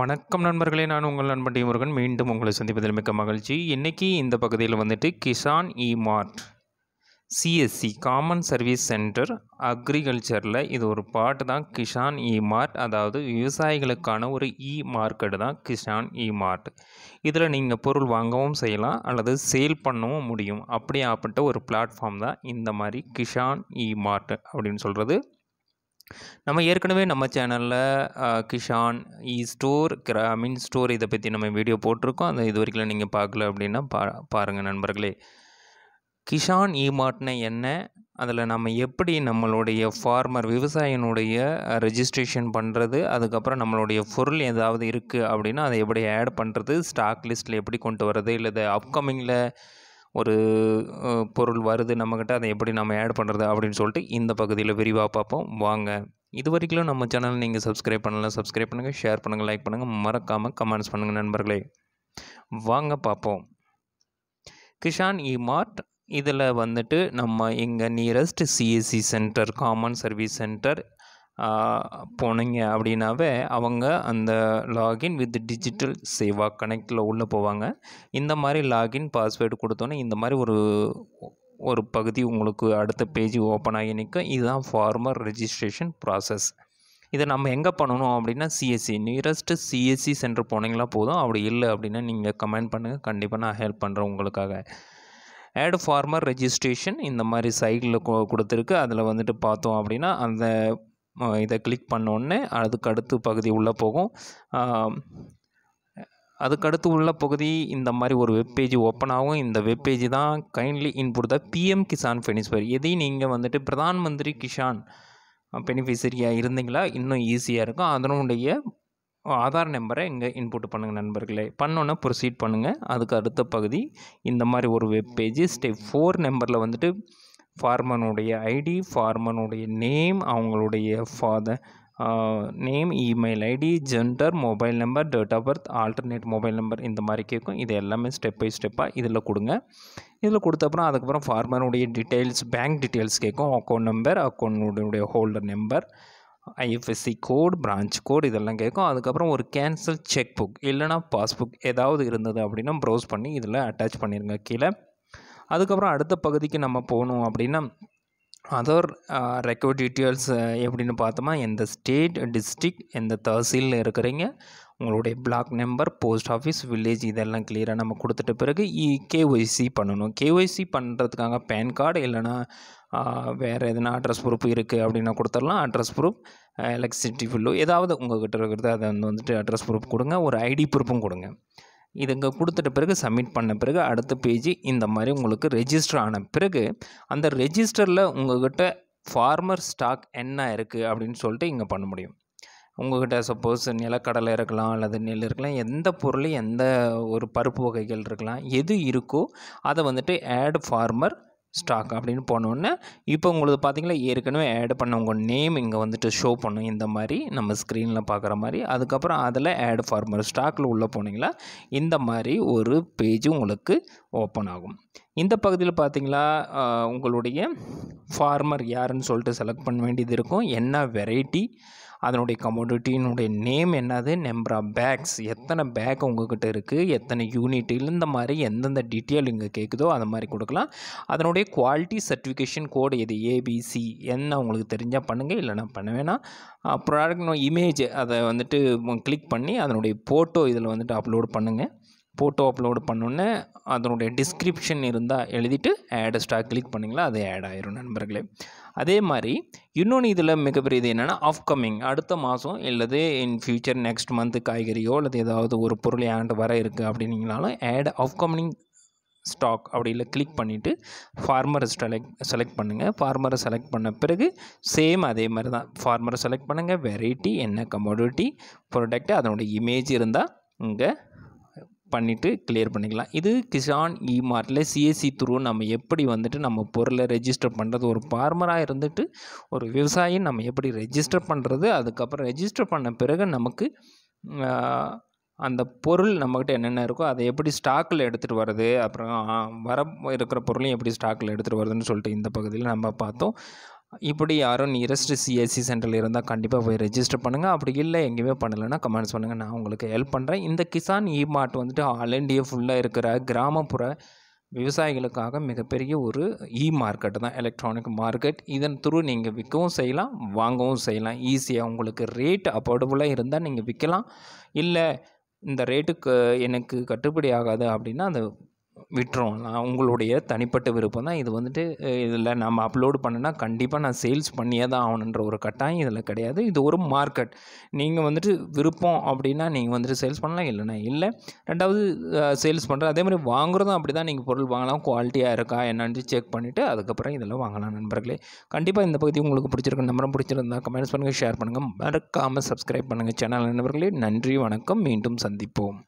வணக்கம் நண்பர்களே நான் உங்கள் நண்பன் முருகன் மீண்டும் உங்களை சந்திப்பதில் மிக்க மகிழ்ச்சி இன்றைக்கி இந்த பகுதியில் வந்துட்டு Kisan e mart CSC common service centre அக்ரிகல்ச்சரில் இது ஒரு பாட்டு தான் கிஷான் இ மார்ட் அதாவது விவசாயிகளுக்கான ஒரு இ மார்க்கெட்டு தான் கிஷான் இ மார்ட் இதில் நீங்கள் பொருள் வாங்கவும் செய்யலாம் அல்லது சேல் பண்ணவும் முடியும் அப்படியாப்பட்ட ஒரு பிளாட்ஃபார்ம் தான் இந்த மாதிரி கிஷான் இ மார்ட் அப்படின்னு சொல்கிறது நம்ம ஏற்கனவே நம்ம சேனலில் கிஷான் இ ஸ்டோர் கிரா மின் ஸ்டோர் இதை பற்றி நம்ம வீடியோ போட்டிருக்கோம் அந்த இது வரைக்கும் நீங்கள் பார்க்கல அப்படின்னா பா பாருங்கள் நண்பர்களே கிஷான் இமார்ட்னா என்ன அதில் நம்ம எப்படி நம்மளுடைய ஃபார்மர் விவசாயினுடைய ரெஜிஸ்ட்ரேஷன் பண்ணுறது அதுக்கப்புறம் நம்மளுடைய பொருள் ஏதாவது இருக்குது அப்படின்னா அதை எப்படி ஆட் பண்ணுறது ஸ்டாக் லிஸ்ட்டில் எப்படி கொண்டு வர்றது இல்லை அப்கமிங்கில் ஒரு பொருள் வருது நம்மக்கிட்ட அதை எப்படி நம்ம ஆட் பண்ணுறது அப்படின்னு சொல்லிட்டு இந்த பகுதியில் விரிவாக பார்ப்போம் வாங்க இது வரைக்கும் நம்ம சேனலை நீங்கள் சப்ஸ்கிரைப் பண்ணலாம் சப்ஸ்கிரைப் பண்ணுங்கள் ஷேர் பண்ணுங்கள் லைக் பண்ணுங்கள் மறக்காமல் கமெண்ட்ஸ் பண்ணுங்கள் நண்பர்களே வாங்க பார்ப்போம் கிஷான் இ மார்ட் இதில் வந்துட்டு நம்ம இங்கே nearest CSC centre common service centre போனீங்க அப்படின்னாவே அவங்க அந்த லாகின் வித் டிஜிட்டல் சேவா கனெக்டில் உள்ளே போவாங்க இந்த மாதிரி லாகின் பாஸ்வேர்டு கொடுத்தோன்னே இந்த மாதிரி ஒரு ஒரு பகுதி உங்களுக்கு அடுத்த பேஜ் ஓப்பன் ஆகி நிற்கும் இதுதான் ஃபார்மர் ரெஜிஸ்ட்ரேஷன் ப்ராசஸ் இதை நம்ம எங்கே பண்ணணும் அப்படின்னா சிஎஸ்சி நியரஸ்ட்டு சிஎஸ்சி சென்டர் போனீங்களா போதும் அப்படி இல்லை அப்படின்னா நீங்கள் கமெண்ட் பண்ணுங்கள் கண்டிப்பாக நான் ஹெல்ப் பண்ணுறேன் உங்களுக்காக ஆட் ஃபார்மர் ரெஜிஸ்ட்ரேஷன் இந்த மாதிரி சைடில் கொடுத்துருக்கு அதில் வந்துட்டு பார்த்தோம் அப்படின்னா அந்த இதை கிளிக் பண்ணோடனே அதுக்கு அடுத்த பகுதி உள்ளே போகும் அதுக்கடுத்து உள்ள பகுதி இந்த மாதிரி ஒரு வெப்பேஜ் ஓப்பன் ஆகும் இந்த வெப்பேஜ் தான் கைண்ட்லி இன்புட் தான் பிஎம் கிசான் பெனிஃபிஷரி எதையும் நீங்கள் வந்துட்டு பிரதான் மந்திரி கிஷான் பெனிஃபிஷரியாக இருந்தீங்களா இன்னும் ஈஸியாக இருக்கும் அதனுடைய ஆதார் நம்பரை இங்கே இன்புட் பண்ணுங்கள் நண்பர்களே பண்ணோன்னே ப்ரொசீட் பண்ணுங்கள் அதுக்கு அடுத்த பகுதி இந்த மாதிரி ஒரு வெப்பேஜ் ஸ்டெப் ஃபோர் நம்பரில் வந்துட்டு ஃபார்மனுடைய ஐடி ஃபார்மனுடைய நேம் அவங்களுடைய father name email ID gender mobile number date of birth alternate mobile number இந்த மாதிரி கேட்கும் இது எல்லாமே ஸ்டெப் பை ஸ்டெப்பாக இதில் கொடுங்க இதில் கொடுத்தப்புறம் அதுக்கப்புறம் ஃபார்மனுடைய டீட்டெயில்ஸ் பேங்க் டீட்டெயில்ஸ் கேட்கும் அக்கௌண்ட் நம்பர் அக்கௌண்ட்டுடைய holder number IFSC code branch code இதெல்லாம் கேட்கும் அதுக்கப்புறம் ஒரு கேன்சல் செக் புக் இல்லைனா பாஸ்புக் ஏதாவது இருந்தது அப்படின்னா ப்ரௌஸ் பண்ணி இதில் அட்டாச் பண்ணிடுங்க கீழே அதுக்கப்புறம் அடுத்த பகுதிக்கு நம்ம போகணும் அப்படின்னா அதர் ரெக்கார்ட் டீட்டெயில்ஸ் எப்படின்னு பார்த்தோமா எந்த ஸ்டேட் டிஸ்ட்ரிக் எந்த தஹசீலில் இருக்கிறீங்க உங்களுடைய block number post office village இதெல்லாம் கிளியராக நம்ம கொடுத்துட்ட பிறகு இ கேஒய்சி பண்ணணும் கேஒய்சி பண்ணுறதுக்காக பேன் கார்டு இல்லைனா வேறு எதனா அட்ரஸ் ப்ரூஃப் இருக்குது அப்படின்னா கொடுத்துடலாம் அட்ரஸ் ப்ரூஃப் எலக்ட்ரிசிட்டி பில்லு ஏதாவது உங்கள் கிட்ட இருக்கிறது அதை வந்து வந்துட்டு அட்ரஸ் ப்ரூஃப் கொடுங்க ஒரு ஐடி ப்ரூஃபும் கொடுங்க இதுங்க கொடுத்துட்ட பிறகு சப்மிட் பண்ண பிறகு அடுத்த பேஜ் இந்த மாதிரி உங்களுக்கு ரெஜிஸ்டர் ஆன பிறகு அந்த ரெஜிஸ்டரில் உங்கள்கிட்ட ஃபார்மர் ஸ்டாக் என்ன இருக்குது அப்படின்னு சொல்லிட்டு இங்கே பண்ண முடியும் உங்கள்கிட்ட சப்போஸ் நிலக்கடலை இருக்கலாம் அல்லது நெல் இருக்கலாம் எந்த பொருள் எந்த ஒரு பருப்பு வகைகள் இருக்கலாம் எது இருக்கோ அதை வந்துட்டு ஆட் ஃபார்மர் ஸ்டாக் அப்படின்னு போனோடனே இப்போ உங்களுக்கு பார்த்திங்கன்னா ஏற்கனவே ஆட் பண்ண உங்கள் நேம் இங்கே வந்துட்டு ஷோ பண்ணும் இந்த மாதிரி நம்ம ஸ்க்ரீனில் பார்க்குற மாதிரி அதுக்கப்புறம் அதில் ஆட் ஃபார்மர் ஸ்டாக்கில் உள்ளே போனீங்களா இந்த மாதிரி ஒரு பேஜ் உங்களுக்கு ஓப்பன் ஆகும் இந்த பகுதியில் பார்த்தீங்களா உங்களுடைய ஃபார்மர் யாருன்னு சொல்லிட்டு செலக்ட் பண்ண வேண்டியது இருக்கும் என்ன வெரைட்டி அதனுடைய கமோடிட்டினுடைய நேம் என்னது நம்பர் ஆஃப் பேக்ஸ் எத்தனை பேக் உங்ககிட்ட இருக்குது எத்தனை யூனிட் இந்த மாதிரி எந்தெந்த டீட்டெயில் இங்கே கேட்குதோ அந்த மாதிரி கொடுக்கலாம் அதனுடைய குவாலிட்டி சர்டிஃபிகேஷன் கோடு எது ஏபிசி என்ன உங்களுக்கு தெரிஞ்சால் பண்ணுங்கள் இல்லைனா பண்ண வேணாம் ப்ராடக்ட் இமேஜ் அதை வந்துட்டு கிளிக் பண்ணி அதனுடைய ஃபோட்டோ இதில் வந்துட்டு அப்லோட் பண்ணுங்கள் ஃபோட்டோ அப்லோடு பண்ணோன்னே அதனுடைய டிஸ்கிரிப்ஷன் இருந்தால் எழுதிட்டு ஆட் ஸ்டாக் கிளிக் பண்ணிங்களா அது ஆட் ஆயிரும் நண்பர்களே அதே மாதிரி இன்னொன்று இதில் மிகப்பெரிய இது என்னென்னா அப்கமிங் அடுத்த மாதம் இல்லது இன் ஃபியூச்சர் நெக்ஸ்ட் மந்த்து காய்கறியோ அல்லது ஏதாவது ஒரு பொருள் ஆண்டு வர இருக்குது அப்படின்னீங்களாலும் ஆட் அப்கமிங் ஸ்டாக் அப்படி இல்லை கிளிக் பண்ணிவிட்டு ஃபார்மரை செலக்ட் செலக்ட் பண்ணுங்கள் ஃபார்மரை செலக்ட் பண்ண பிறகு சேம் அதே மாதிரி தான் ஃபார்மரை செலக்ட் பண்ணுங்கள் வெரைட்டி என்ன கமோடிட்டி ப்ரொடக்ட் அதனுடைய இமேஜ் இருந்தால் இங்கே பண்ணிவிட்டு கிளியர் பண்ணிக்கலாம் இது கிசான் இ மார்ட்டில் சிஎஸ்சி த்ரூ நம்ம எப்படி வந்துட்டு நம்ம பொருளை ரெஜிஸ்டர் பண்ணுறது ஒரு ஃபார்மராக இருந்துட்டு ஒரு விவசாயி நம்ம எப்படி ரெஜிஸ்டர் பண்ணுறது அதுக்கப்புறம் ரெஜிஸ்டர் பண்ண பிறகு நமக்கு அந்த பொருள் நம்மக்கிட்ட என்னென்ன இருக்கோ அதை எப்படி ஸ்டாக்கில் எடுத்துகிட்டு வருது அப்புறம் வர இருக்கிற பொருளையும் எப்படி ஸ்டாக்கில் எடுத்துகிட்டு வருதுன்னு சொல்லிட்டு இந்த பகுதியில் நம்ம பார்த்தோம் இப்படி யாரும் நியரஸ்ட் சிஎஸ்சி சென்டரில் இருந்தால் கண்டிப்பாக போய் ரெஜிஸ்டர் பண்ணுங்கள் அப்படி இல்லை எங்கேயுமே பண்ணலைன்னா கமெண்ட்ஸ் பண்ணுங்கள் நான் உங்களுக்கு ஹெல்ப் பண்ணுறேன் இந்த கிசான் இ மார்ட் வந்துட்டு ஆல் இண்டியா ஃபுல்லாக இருக்கிற கிராமப்புற விவசாயிகளுக்காக மிகப்பெரிய ஒரு இ மார்க்கெட் தான் எலக்ட்ரானிக் மார்க்கெட் இதன் த்ரூ நீங்கள் விற்கவும் செய்யலாம் வாங்கவும் செய்யலாம் ஈஸியாக உங்களுக்கு ரேட் அஃபோர்டபுளாக இருந்தால் நீங்கள் விற்கலாம் இல்லை இந்த ரேட்டுக்கு எனக்கு கட்டுப்படி ஆகாது அப்படின்னா அந்த விட்டுரும் நான் உங்களுடைய தனிப்பட்ட விருப்பம் தான் இது வந்துட்டு இதில் நம்ம அப்லோடு பண்ணுனா கண்டிப்பாக நான் சேல்ஸ் பண்ணியே தான் ஆகணுன்ற ஒரு கட்டாயம் இதில் கிடையாது இது ஒரு மார்க்கெட் நீங்கள் வந்துட்டு விருப்பம் அப்படின்னா நீங்கள் வந்துட்டு சேல்ஸ் பண்ணலாம் இல்லைனா இல்லை ரெண்டாவது சேல்ஸ் பண்ணுற அதே மாதிரி வாங்குறதும் அப்படி தான் நீங்கள் பொருள் வாங்கலாம் குவாலிட்டியாக இருக்கா என்னன்ட்டு செக் பண்ணிவிட்டு அதுக்கப்புறம் இதெல்லாம் வாங்கலாம் நண்பர்களே கண்டிப்பாக இந்த பகுதி உங்களுக்கு பிடிச்சிருக்க நம்பரும் பிடிச்சிருந்தா கமெண்ட்ஸ் பண்ணுங்கள் ஷேர் பண்ணுங்கள் மறக்காமல் சப்ஸ்கிரைப் பண்ணுங்கள் சேனல் நண்பர்களே நன்றி வணக்கம் மீண்டும் சந்திப்போம்